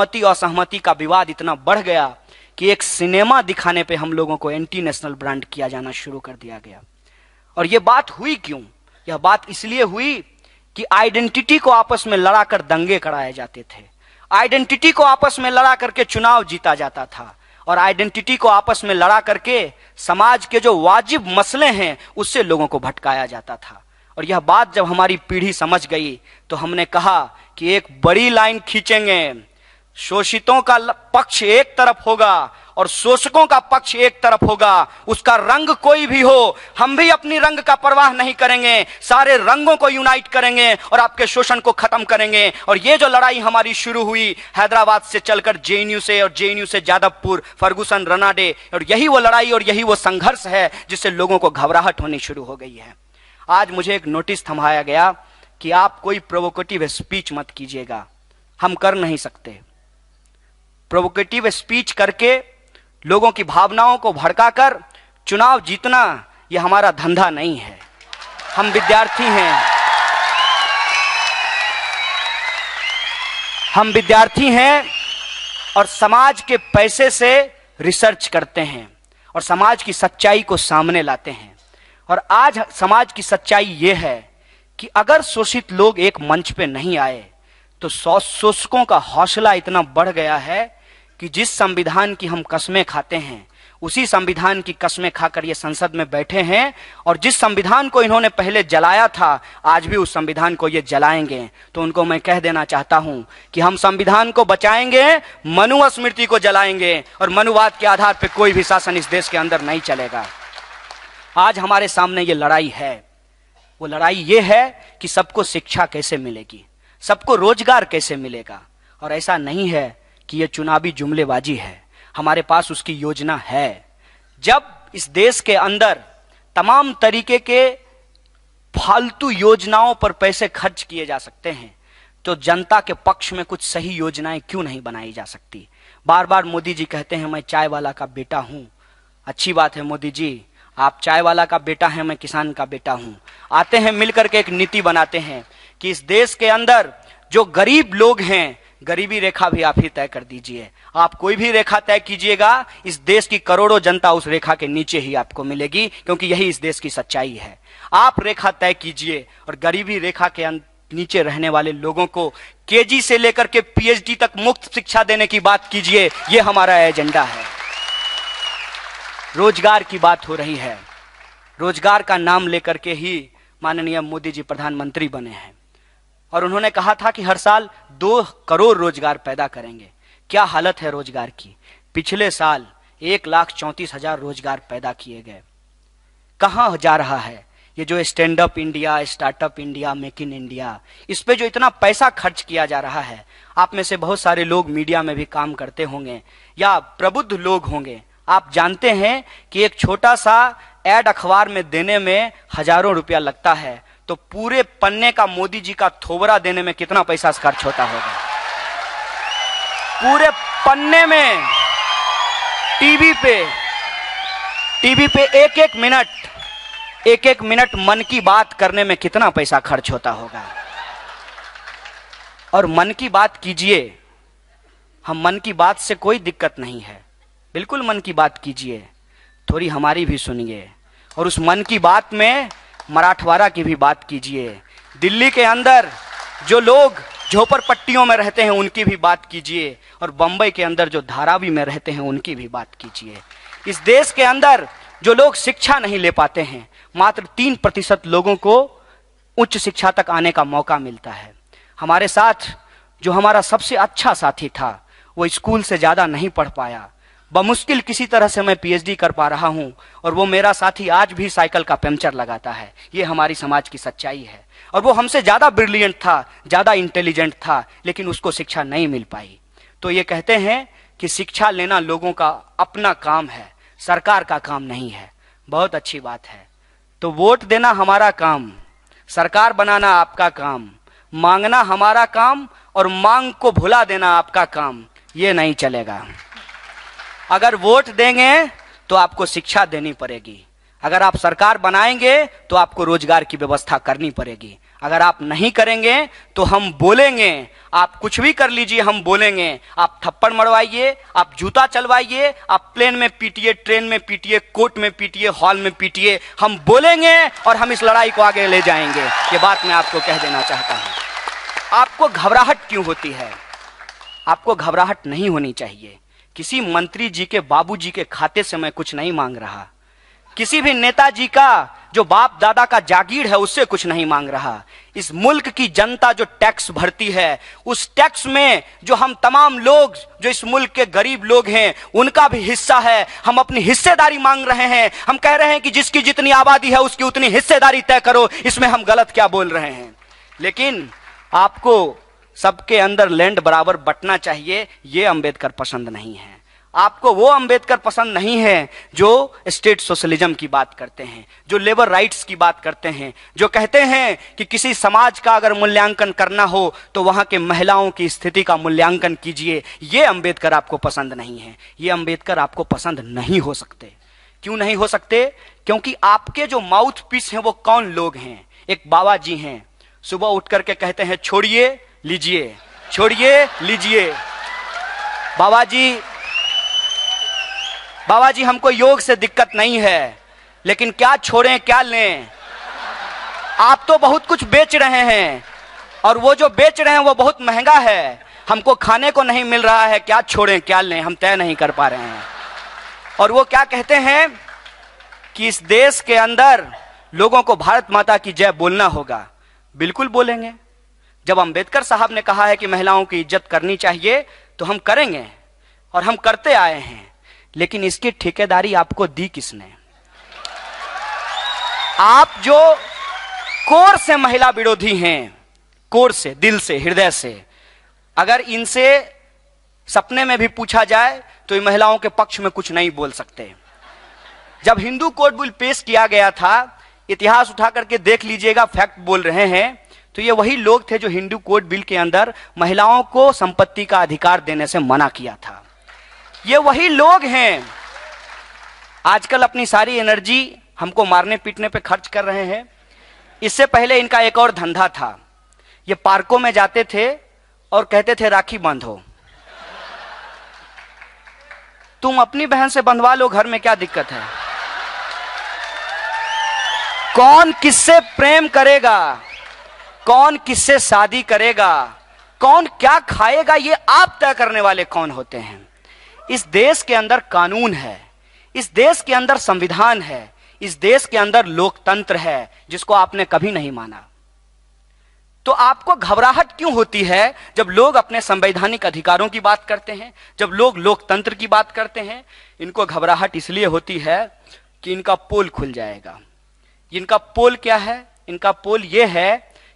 सहमति और सहमति का विवाद इतना बढ़ गया कि एक सिनेमा दिखाने पे हम लोगों को एंटी नेशनल ब्रांड किया जाना शुरू कर दिया गया और यह बात हुई क्यों यह बात इसलिए हुई कि आइडेंटिटी को आपस में लड़ा कर दंगे कराए जाते थे आइडेंटिटी को आपस में लड़ा करके चुनाव जीता जाता था और आइडेंटिटी को आपस में लड़ा करके समाज के जो वाजिब मसले हैं उससे लोगों को भटकाया जाता था और यह बात जब हमारी पीढ़ी समझ गई तो हमने कहा कि एक बड़ी लाइन खींचेंगे शोषितों का पक्ष एक तरफ होगा और शोषकों का पक्ष एक तरफ होगा उसका रंग कोई भी हो हम भी अपनी रंग का परवाह नहीं करेंगे सारे रंगों को यूनाइट करेंगे और आपके शोषण को खत्म करेंगे और ये जो लड़ाई हमारी शुरू हुई हैदराबाद से चलकर जे से और जे से जादवपुर फर्गूसन रनाडे और यही वो लड़ाई और यही वो संघर्ष है जिससे लोगों को घबराहट होनी शुरू हो गई है आज मुझे एक नोटिस थमाया गया कि आप कोई प्रोवोकेटिव स्पीच मत कीजिएगा हम कर नहीं सकते प्रोवोकेटिव स्पीच करके लोगों की भावनाओं को भड़काकर चुनाव जीतना यह हमारा धंधा नहीं है हम विद्यार्थी हैं हम विद्यार्थी हैं और समाज के पैसे से रिसर्च करते हैं और समाज की सच्चाई को सामने लाते हैं और आज समाज की सच्चाई यह है कि अगर शोषित लोग एक मंच पे नहीं आए तो शोषकों का हौसला इतना बढ़ गया है कि जिस संविधान की हम कस्में खाते हैं उसी संविधान की कस्में खाकर ये संसद में बैठे हैं और जिस संविधान को इन्होंने पहले जलाया था आज भी उस संविधान को ये जलाएंगे तो उनको मैं कह देना चाहता हूं कि हम संविधान को बचाएंगे मनुस्मृति को जलाएंगे और मनुवाद के आधार पर कोई भी शासन इस देश के अंदर नहीं चलेगा आज हमारे सामने ये लड़ाई है वो लड़ाई ये है कि सबको शिक्षा कैसे मिलेगी सबको रोजगार कैसे मिलेगा और ऐसा नहीं है कि यह चुनावी जुमलेबाजी है हमारे पास उसकी योजना है जब इस देश के अंदर तमाम तरीके के फालतू योजनाओं पर पैसे खर्च किए जा सकते हैं तो जनता के पक्ष में कुछ सही योजनाएं क्यों नहीं बनाई जा सकती बार बार मोदी जी कहते हैं मैं चाय वाला का बेटा हूं अच्छी बात है मोदी जी आप चाय वाला का बेटा है मैं किसान का बेटा हूं आते हैं मिलकर के एक नीति बनाते हैं कि इस देश के अंदर जो गरीब लोग हैं गरीबी रेखा भी आप ही तय कर दीजिए आप कोई भी रेखा तय कीजिएगा इस देश की करोड़ों जनता उस रेखा के नीचे ही आपको मिलेगी क्योंकि यही इस देश की सच्चाई है आप रेखा तय कीजिए और गरीबी रेखा के अं-, नीचे रहने वाले लोगों को केजी से लेकर के पीएचडी तक मुफ्त शिक्षा देने की बात कीजिए यह हमारा एजेंडा है रोजगार की बात हो रही है रोजगार का नाम लेकर के ही माननीय मोदी जी प्रधानमंत्री बने हैं और उन्होंने कहा था कि हर साल दो करोड़ रोजगार पैदा करेंगे क्या हालत है रोजगार की पिछले साल एक लाख चौंतीस हजार रोजगार पैदा किए गए कहा जा रहा है ये जो stand up India startup India make in India इस पे जो इतना पैसा खर्च किया जा रहा है आप में से बहुत सारे लोग मीडिया में भी काम करते होंगे या प्रबुद्ध लोग होंगे आप जानते हैं कि एक छोटा सा एड अखबार में देने में हजारों रुपया लगता है तो पूरे पन्ने का मोदी जी का थोबरा देने में कितना पैसा खर्च होता होगा पूरे पन्ने में टीवी पे टीवी पे एक एक मिनट एक एक मिनट मन की बात करने में कितना पैसा खर्च होता होगा और मन की बात कीजिए हम मन की बात से कोई दिक्कत नहीं है बिल्कुल मन की बात कीजिए थोड़ी हमारी भी सुनिए और उस मन की बात में मराठवाड़ा की भी बात कीजिए दिल्ली के अंदर जो लोग झोपड़पट्टियों पट्टियों में रहते हैं उनकी भी बात कीजिए और बम्बई के अंदर जो धारावी में रहते हैं उनकी भी बात कीजिए इस देश के अंदर जो लोग शिक्षा नहीं ले पाते हैं मात्र तीन प्रतिशत लोगों को उच्च शिक्षा तक आने का मौका मिलता है हमारे साथ जो हमारा सबसे अच्छा साथी था वो स्कूल से ज़्यादा नहीं पढ़ पाया बमुश्किल किसी तरह से मैं पीएचडी कर पा रहा हूं और वो मेरा साथी आज भी साइकिल का पंचर लगाता है ये हमारी समाज की सच्चाई है और वो हमसे ज्यादा ब्रिलियंट था ज्यादा इंटेलिजेंट था लेकिन उसको शिक्षा नहीं मिल पाई तो ये कहते हैं कि शिक्षा लेना लोगों का अपना काम है सरकार का काम नहीं है बहुत अच्छी बात है तो वोट देना हमारा काम सरकार बनाना आपका काम मांगना हमारा काम और मांग को भुला देना आपका काम ये नहीं चलेगा अगर वोट देंगे तो आपको शिक्षा देनी पड़ेगी अगर आप सरकार बनाएंगे तो आपको रोजगार की व्यवस्था करनी पड़ेगी अगर आप नहीं करेंगे तो हम बोलेंगे आप कुछ भी कर लीजिए हम बोलेंगे आप थप्पड़ मरवाइए आप जूता चलवाइए आप प्लेन में पीटिए ट्रेन में पीटिए कोर्ट में पीटिए हॉल में पीटिए हम बोलेंगे और हम इस लड़ाई को आगे ले जाएंगे ये बात मैं आपको कह देना चाहता हूँ आपको घबराहट क्यों होती है आपको घबराहट नहीं होनी चाहिए किसी मंत्री जी के बाबू जी के खाते से मैं कुछ नहीं मांग रहा किसी भी नेता जी का जो बाप दादा का जागीर है उससे कुछ नहीं मांग रहा इस मुल्क की जनता जो टैक्स भरती है उस टैक्स में जो हम तमाम लोग जो इस मुल्क के गरीब लोग हैं उनका भी हिस्सा है हम अपनी हिस्सेदारी मांग रहे हैं हम कह रहे हैं कि जिसकी जितनी आबादी है उसकी उतनी हिस्सेदारी तय करो इसमें हम गलत क्या बोल रहे हैं लेकिन आपको सबके अंदर लैंड बराबर बटना चाहिए ये अंबेडकर पसंद नहीं है आपको वो अंबेडकर पसंद नहीं है जो स्टेट सोशलिज्म की बात करते हैं जो लेबर राइट्स की बात करते हैं जो कहते हैं कि किसी समाज का अगर मूल्यांकन करना हो तो वहां के महिलाओं की स्थिति का मूल्यांकन कीजिए ये अंबेडकर आपको पसंद नहीं है ये अंबेडकर आपको पसंद नहीं हो सकते क्यों नहीं हो सकते क्योंकि आपके जो माउथ पीस है वो कौन लोग हैं एक बाबा जी हैं सुबह उठ करके कहते हैं छोड़िए लीजिए छोड़िए लीजिए बाबा जी बाबा जी हमको योग से दिक्कत नहीं है लेकिन क्या छोड़ें क्या लें आप तो बहुत कुछ बेच रहे हैं और वो जो बेच रहे हैं वो बहुत महंगा है हमको खाने को नहीं मिल रहा है क्या छोड़ें क्या लें हम तय नहीं कर पा रहे हैं और वो क्या कहते हैं कि इस देश के अंदर लोगों को भारत माता की जय बोलना होगा बिल्कुल बोलेंगे जब अंबेडकर साहब ने कहा है कि महिलाओं की इज्जत करनी चाहिए तो हम करेंगे और हम करते आए हैं लेकिन इसकी ठेकेदारी आपको दी किसने आप जो कोर से महिला विरोधी हैं कोर से दिल से हृदय से अगर इनसे सपने में भी पूछा जाए तो ये महिलाओं के पक्ष में कुछ नहीं बोल सकते जब हिंदू कोर्ट बिल पेश किया गया था इतिहास उठा करके देख लीजिएगा फैक्ट बोल रहे हैं तो ये वही लोग थे जो हिंदू कोड बिल के अंदर महिलाओं को संपत्ति का अधिकार देने से मना किया था ये वही लोग हैं आजकल अपनी सारी एनर्जी हमको मारने पीटने पे खर्च कर रहे हैं इससे पहले इनका एक और धंधा था ये पार्कों में जाते थे और कहते थे राखी बांधो तुम अपनी बहन से बंधवा लो घर में क्या दिक्कत है कौन किससे प्रेम करेगा कौन किससे शादी करेगा कौन क्या खाएगा ये आप तय करने वाले कौन होते हैं इस देश के अंदर कानून है इस देश के अंदर संविधान है इस देश के अंदर लोकतंत्र है जिसको आपने कभी नहीं माना तो आपको घबराहट क्यों होती है जब लोग अपने संवैधानिक अधिकारों की बात करते हैं जब लोग लोकतंत्र की बात करते हैं इनको घबराहट इसलिए होती है कि इनका पोल खुल जाएगा इनका पोल क्या है इनका पोल यह है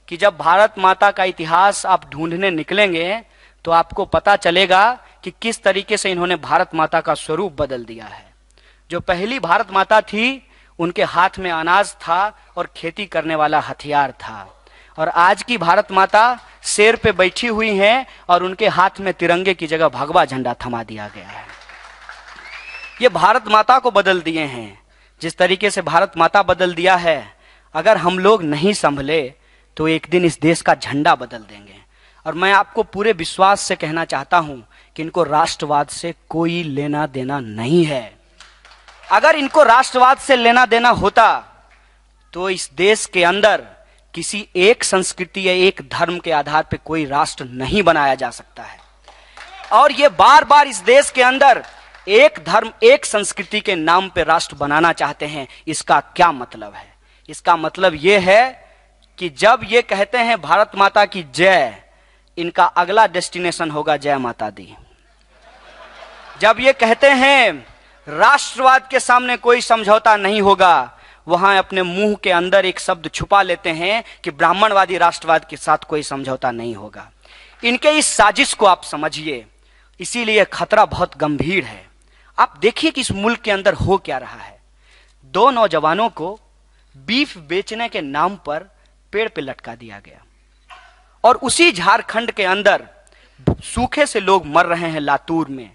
कि जब भारत माता का इतिहास आप ढूंढने निकलेंगे तो आपको पता चलेगा कि किस तरीके से इन्होंने भारत माता का स्वरूप बदल दिया है जो पहली भारत माता थी उनके हाथ में अनाज था और खेती करने वाला हथियार था और आज की भारत माता शेर पे बैठी हुई हैं और उनके हाथ में तिरंगे की जगह भगवा झंडा थमा दिया गया है ये भारत माता को बदल दिए हैं जिस तरीके से भारत माता बदल दिया है अगर हम लोग नहीं संभले तो एक दिन इस देश का झंडा बदल देंगे और मैं आपको पूरे विश्वास से कहना चाहता हूं कि इनको राष्ट्रवाद से कोई लेना देना नहीं है अगर इनको राष्ट्रवाद से लेना देना होता तो इस देश के अंदर किसी एक संस्कृति या एक धर्म के आधार पर कोई राष्ट्र नहीं बनाया जा सकता है और ये बार बार इस देश के अंदर एक धर्म एक संस्कृति के नाम पर राष्ट्र बनाना चाहते हैं इसका क्या मतलब है इसका मतलब यह है कि जब ये कहते हैं भारत माता की जय इनका अगला डेस्टिनेशन होगा जय माता दी जब ये कहते हैं राष्ट्रवाद के सामने कोई समझौता नहीं होगा वहां अपने मुंह के अंदर एक शब्द छुपा लेते हैं कि ब्राह्मणवादी राष्ट्रवाद के साथ कोई समझौता नहीं होगा इनके इस साजिश को आप समझिए इसीलिए खतरा बहुत गंभीर है आप देखिए कि इस मुल्क के अंदर हो क्या रहा है दो नौजवानों को बीफ बेचने के नाम पर पेड़ पे लटका दिया गया और उसी झारखंड के अंदर सूखे से लोग मर रहे हैं लातूर में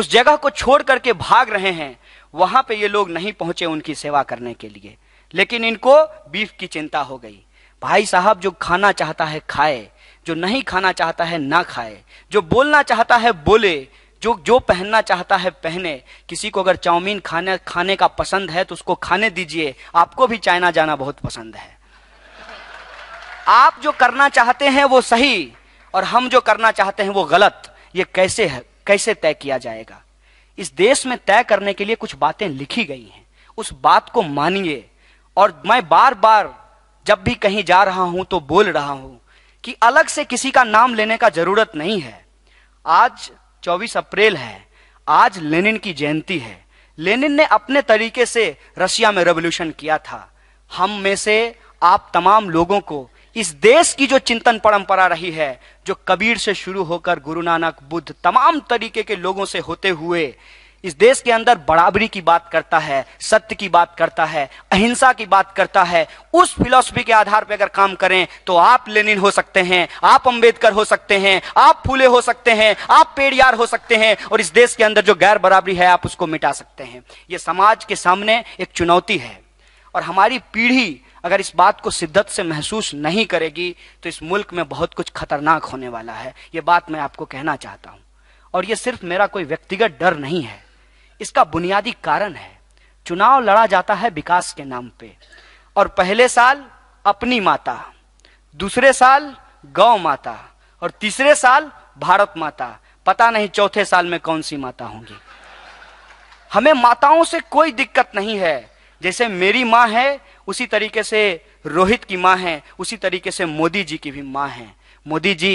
उस जगह को छोड़ करके भाग रहे हैं वहां पे ये लोग नहीं पहुंचे उनकी सेवा करने के लिए लेकिन इनको बीफ की चिंता हो गई भाई साहब जो खाना चाहता है खाए जो नहीं खाना चाहता है ना खाए जो बोलना चाहता है बोले जो जो पहनना चाहता है पहने किसी को अगर चाउमीन खाने खाने का पसंद है तो उसको खाने दीजिए आपको भी चाइना जाना बहुत पसंद है आप जो करना चाहते हैं वो सही और हम जो करना चाहते हैं वो गलत ये कैसे है कैसे तय किया जाएगा इस देश में तय करने के लिए कुछ बातें लिखी गई हैं उस बात को मानिए और मैं बार बार जब भी कहीं जा रहा हूं तो बोल रहा हूं कि अलग से किसी का नाम लेने का जरूरत नहीं है आज 24 अप्रैल है आज लेनिन की जयंती है लेनिन ने अपने तरीके से रशिया में रेवोल्यूशन किया था हम में से आप तमाम लोगों को इस देश की जो चिंतन परंपरा रही है जो कबीर से शुरू होकर गुरु नानक बुद्ध तमाम तरीके के लोगों से होते हुए इस देश के अंदर बराबरी की बात करता है सत्य की बात करता है अहिंसा की बात करता है उस फिलॉसफी के आधार पर अगर काम करें तो आप लेनिन हो सकते हैं आप अंबेडकर हो सकते हैं आप फूले हो सकते हैं आप पेड़ियार हो सकते हैं और इस देश के अंदर जो गैर बराबरी है आप उसको मिटा सकते हैं ये समाज के सामने एक चुनौती है और हमारी पीढ़ी अगर इस बात को शिद्दत से महसूस नहीं करेगी तो इस मुल्क में बहुत कुछ खतरनाक होने वाला है ये बात मैं आपको कहना चाहता हूँ और ये सिर्फ मेरा कोई व्यक्तिगत डर नहीं है इसका बुनियादी कारण है चुनाव लड़ा जाता है विकास के नाम पे और पहले साल अपनी माता दूसरे साल गौ माता और तीसरे साल भारत माता पता नहीं चौथे साल में कौन सी माता होंगी हमें माताओं से कोई दिक्कत नहीं है जैसे मेरी माँ है उसी तरीके से रोहित की माँ है उसी तरीके से मोदी जी की भी माँ है मोदी जी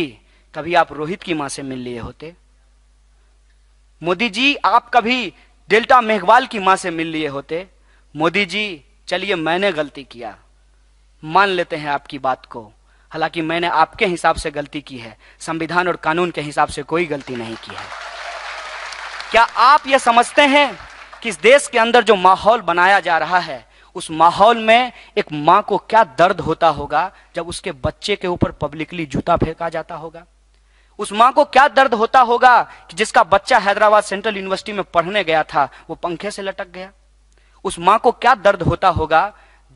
कभी आप रोहित की माँ से मिल लिए होते मोदी जी आप कभी डेल्टा मेघवाल की माँ से मिल लिए होते मोदी जी चलिए मैंने गलती किया मान लेते हैं आपकी बात को हालांकि मैंने आपके हिसाब से गलती की है संविधान और कानून के हिसाब से कोई गलती नहीं की है क्या आप यह समझते हैं कि इस देश के अंदर जो माहौल बनाया जा रहा है उस माहौल में एक माँ को क्या दर्द होता होगा जब उसके बच्चे के ऊपर पब्लिकली जूता फेंका जाता होगा उस माँ को क्या दर्द होता होगा कि जिसका बच्चा हैदराबाद सेंट्रल यूनिवर्सिटी में पढ़ने गया था वो पंखे से लटक गया उस माँ को क्या दर्द होता होगा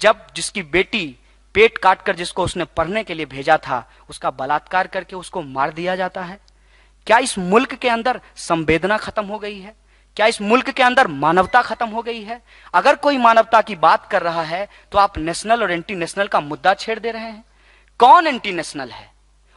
जब जिसकी बेटी पेट काट कर जिसको उसने पढ़ने के लिए भेजा था उसका बलात्कार करके उसको मार दिया जाता है क्या इस मुल्क के अंदर संवेदना खत्म हो गई है क्या इस मुल्क के अंदर मानवता खत्म हो गई है अगर कोई मानवता की बात कर रहा है तो आप नेशनल और एंटी नेशनल का मुद्दा छेड़ दे रहे हैं कौन एंटी नेशनल है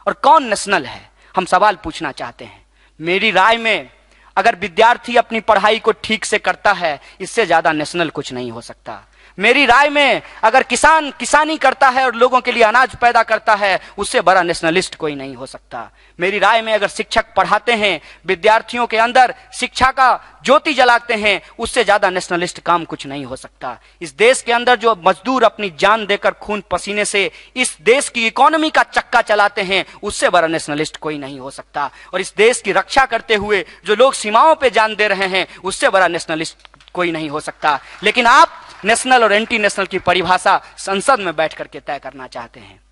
और कौन नेशनल है हम सवाल पूछना चाहते हैं मेरी राय में अगर विद्यार्थी अपनी पढ़ाई को ठीक से करता है इससे ज्यादा नेशनल कुछ नहीं हो सकता मेरी राय में अगर किसान किसानी करता है और लोगों के लिए अनाज पैदा करता है उससे बड़ा नेशनलिस्ट कोई नहीं हो सकता मेरी राय में अगर शिक्षक पढ़ाते हैं विद्यार्थियों के अंदर शिक्षा का ज्योति जलाते हैं उससे ज्यादा नेशनलिस्ट काम कुछ नहीं हो सकता इस देश के अंदर जो मजदूर अपनी जान देकर खून पसीने से इस देश की इकोनॉमी का चक्का चलाते हैं उससे बड़ा नेशनलिस्ट कोई नहीं हो सकता और इस देश की रक्षा करते हुए जो लोग सीमाओं पर जान दे रहे हैं उससे बड़ा नेशनलिस्ट कोई नहीं हो सकता लेकिन आप नेशनल और एंटी नेशनल की परिभाषा संसद में बैठ करके तय करना चाहते हैं